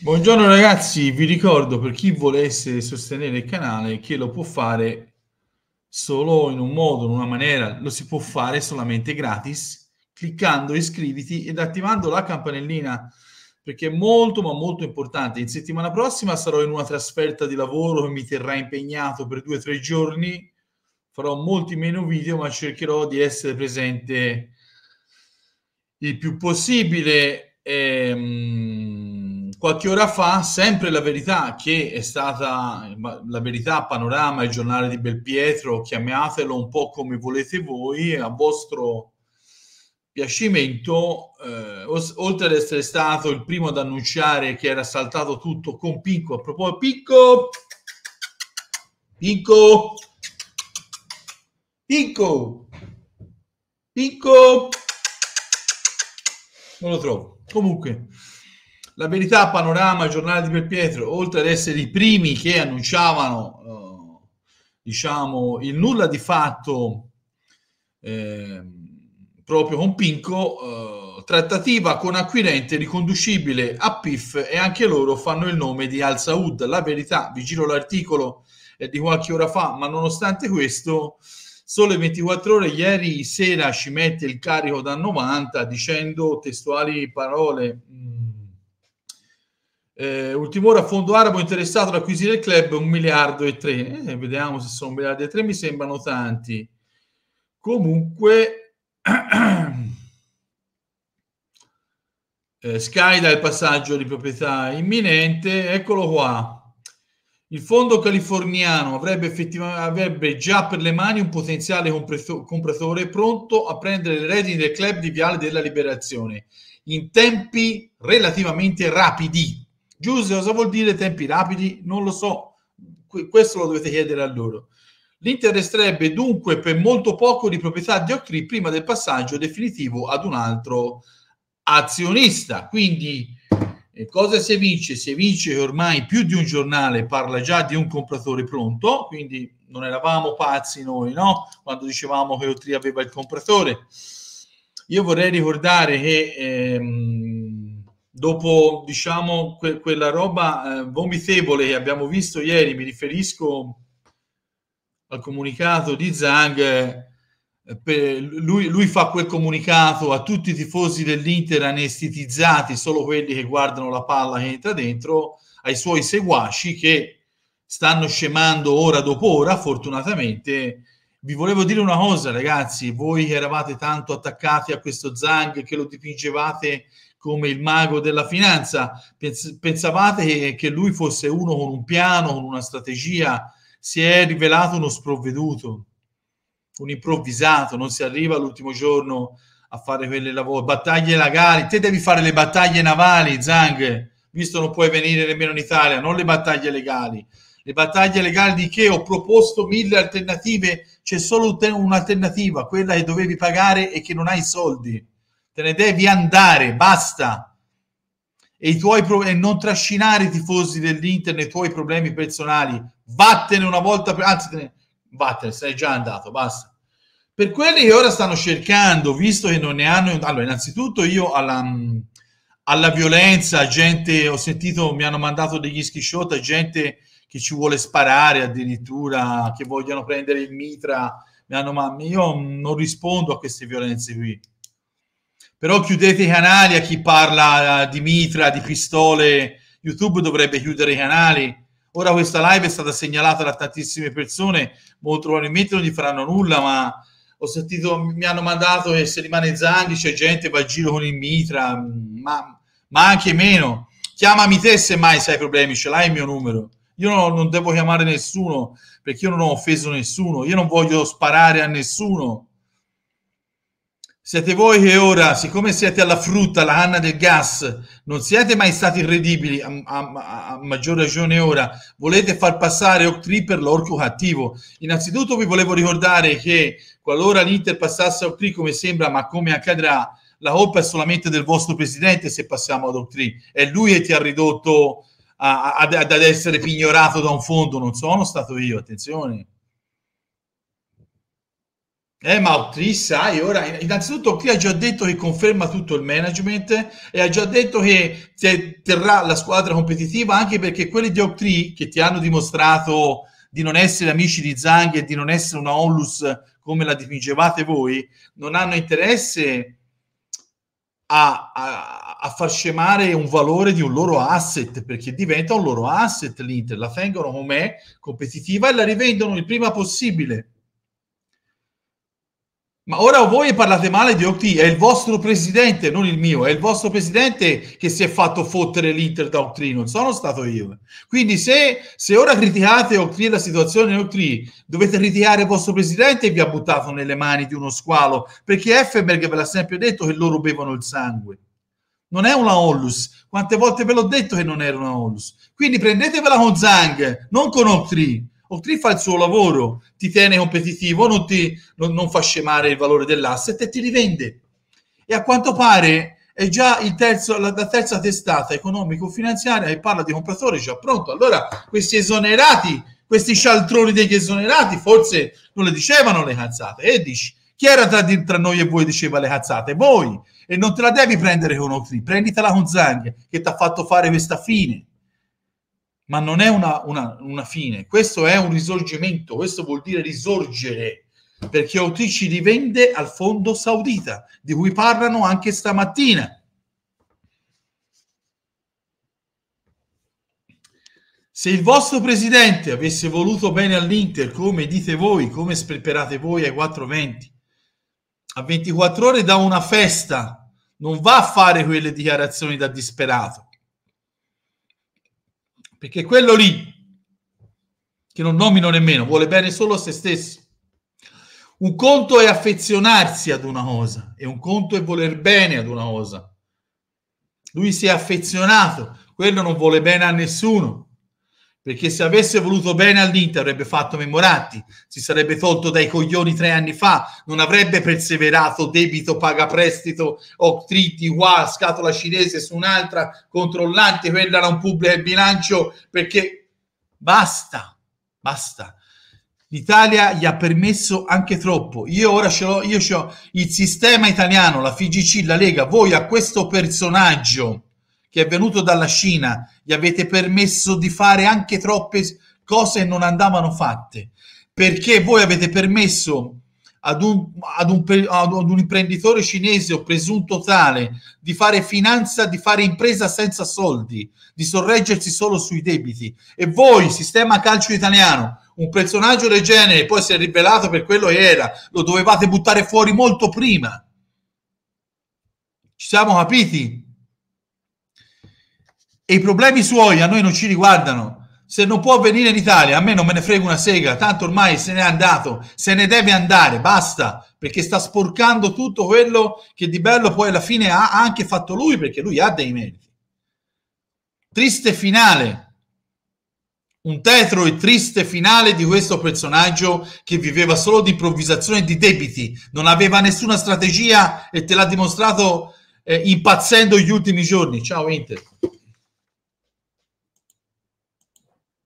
Buongiorno ragazzi, vi ricordo per chi volesse sostenere il canale che lo può fare solo in un modo, in una maniera, lo si può fare solamente gratis cliccando iscriviti ed attivando la campanellina perché è molto ma molto importante. In settimana prossima sarò in una trasferta di lavoro che mi terrà impegnato per due o tre giorni, farò molti meno video ma cercherò di essere presente il più possibile. Ehm qualche ora fa sempre la verità che è stata la verità panorama il giornale di Belpietro chiamatelo un po' come volete voi a vostro piacimento eh, oltre ad essere stato il primo ad annunciare che era saltato tutto con Picco a proposito Picco Picco Picco Picco non lo trovo comunque la verità, Panorama, il giornale di Pietro, oltre ad essere i primi che annunciavano eh, diciamo, il nulla di fatto eh, proprio con Pinco, eh, trattativa con acquirente riconducibile a PIF e anche loro fanno il nome di Al Saud. La verità, vi giro l'articolo eh, di qualche ora fa, ma nonostante questo... Sole 24 ore ieri sera ci mette il carico da 90 dicendo testuali parole mh, mm, eh, ultimo ora, fondo arabo interessato ad acquisire il club, un miliardo e tre. Eh, vediamo se sono un miliardo e tre, mi sembrano tanti. Comunque, eh, Sky dà il passaggio di proprietà imminente, eccolo qua. Il fondo californiano avrebbe, effettivamente, avrebbe già per le mani un potenziale compratore pronto a prendere le redini del club di Viale della Liberazione in tempi relativamente rapidi. Giuse, cosa vuol dire tempi rapidi? Non lo so, questo lo dovete chiedere a loro. L'Inter resterebbe dunque per molto poco di proprietà di Ocri prima del passaggio definitivo ad un altro azionista. Quindi eh, cosa si evince? Si evince che ormai più di un giornale parla già di un compratore pronto, quindi non eravamo pazzi noi, no? Quando dicevamo che Ocri aveva il compratore. Io vorrei ricordare che... Ehm, dopo diciamo que- quella roba eh, vomitevole che abbiamo visto ieri, mi riferisco al comunicato di Zhang, eh, per, lui, lui, fa quel comunicato a tutti i tifosi dell'Inter anestetizzati, solo quelli che guardano la palla che entra dentro, ai suoi seguaci che stanno scemando ora dopo ora, fortunatamente. Vi volevo dire una cosa, ragazzi, voi che eravate tanto attaccati a questo Zang, che lo dipingevate come il mago della finanza. Pensavate che lui fosse uno con un piano, con una strategia, si è rivelato uno sprovveduto, un improvvisato, non si arriva all'ultimo giorno a fare quelle lavori, battaglie navali, te devi fare le battaglie navali, Zang, visto non puoi venire nemmeno in Italia, non le battaglie legali. Le battaglie legali di che ho proposto mille alternative, c'è solo un'alternativa, quella che dovevi pagare e che non hai soldi te ne devi andare, basta. E, pro- e non trascinare i tifosi dell'Inter nei tuoi problemi personali. Vattene una volta, per- anzi, ne- vattene, sei già andato, basta. Per quelli che ora stanno cercando, visto che non ne hanno... Allora, innanzitutto io alla, alla violenza, gente, ho sentito, mi hanno mandato degli screenshot, gente che ci vuole sparare addirittura, che vogliono prendere il mitra, mi hanno, ma io non rispondo a queste violenze qui però chiudete i canali a chi parla eh, di mitra, di pistole. YouTube dovrebbe chiudere i canali. Ora questa live è stata segnalata da tantissime persone, molto probabilmente non gli faranno nulla, ma ho sentito, mi hanno mandato e se rimane Zanghi c'è gente va a giro con il mitra, mm, ma, ma anche meno. Chiamami te se mai sai problemi, ce l'hai il mio numero. Io non, non devo chiamare nessuno perché io non ho offeso nessuno, io non voglio sparare a nessuno siete voi che ora, siccome siete alla frutta, la canna del gas, non siete mai stati irredibili, a, a, a maggior ragione ora, volete far passare Oak per l'orco cattivo. Innanzitutto vi volevo ricordare che qualora l'Inter passasse Oak come sembra, ma come accadrà, la colpa è solamente del vostro presidente se passiamo ad Oak È lui che ti ha ridotto a, ad essere pignorato da un fondo, non sono stato io, attenzione. Eh, ma Mautri, sai, ora innanzitutto qui ha già detto che conferma tutto il management e ha già detto che terrà la squadra competitiva anche perché quelli di Octree che ti hanno dimostrato di non essere amici di Zang e di non essere una onlus come la dipingevate voi, non hanno interesse a, a, a, far scemare un valore di un loro asset perché diventa un loro asset l'Inter, la tengono com'è competitiva e la rivendono il prima possibile ma ora voi parlate male di Octi, è il vostro presidente, non il mio, è il vostro presidente che si è fatto fottere l'Inter da Octi, non sono stato io. Quindi se, se ora criticate Octi la situazione di Octi, dovete criticare il vostro presidente e vi ha buttato nelle mani di uno squalo, perché Effenberg ve l'ha sempre detto che loro bevono il sangue. Non è una onlus, quante volte ve l'ho detto che non era una onlus. Quindi prendetevela con Zang, non con Octi Oaktree fa il suo lavoro, ti tiene competitivo, non, ti, non, non fa scemare il valore dell'asset e ti rivende. E a quanto pare è già il terzo, la, la, terza testata economico-finanziaria e parla di compratore già pronto. Allora, questi esonerati, questi scialtroni degli esonerati, forse non le dicevano le cazzate. E dici, chi era tra, di, tra noi e voi diceva le cazzate? Voi! E non te la devi prendere con Ocri, prenditela con Zang, che ti ha fatto fare questa fine ma non è una, una, una fine, questo è un risorgimento, questo vuol dire risorgere, perché Autrici rivende al fondo saudita, di cui parlano anche stamattina. Se il vostro presidente avesse voluto bene all'Inter, come dite voi, come sperperate voi ai 420, a 24 ore da una festa, non va a fare quelle dichiarazioni da disperato. Perché quello lì, che non nomino nemmeno, vuole bene solo a se stesso. Un conto è affezionarsi ad una cosa e un conto è voler bene ad una cosa. Lui si è affezionato, quello non vuole bene a nessuno perché se avesse voluto bene all'Inter avrebbe fatto Memoranti, si sarebbe tolto dai coglioni tre anni fa, non avrebbe perseverato debito, paga prestito, octriti, qua, scatola cinese su un'altra, controllante, quella non pubblica il bilancio, perché basta, basta. L'Italia gli ha permesso anche troppo. Io ora ce l'ho, io ce l'ho il sistema italiano, la FIGC, la Lega, voi a questo personaggio che è venuto dalla Cina, gli avete permesso di fare anche troppe cose che non andavano fatte, perché voi avete permesso ad un, ad un, ad un imprenditore cinese o presunto tale di fare finanza, di fare impresa senza soldi, di sorreggersi solo sui debiti. E voi, sistema calcio italiano, un personaggio del genere poi si è rivelato per quello che era, lo dovevate buttare fuori molto prima. Ci siamo capiti? e i problemi suoi a noi non ci riguardano. Se non può venire in Italia, a me non me ne frega una sega, tanto ormai se n'è andato, se ne deve andare, basta, perché sta sporcando tutto quello che di bello poi alla fine ha anche fatto lui, perché lui ha dei meriti. Triste finale, un tetro e triste finale di questo personaggio che viveva solo di improvvisazione e di debiti, non aveva nessuna strategia e te l'ha dimostrato eh, impazzendo gli ultimi giorni. Ciao Inter.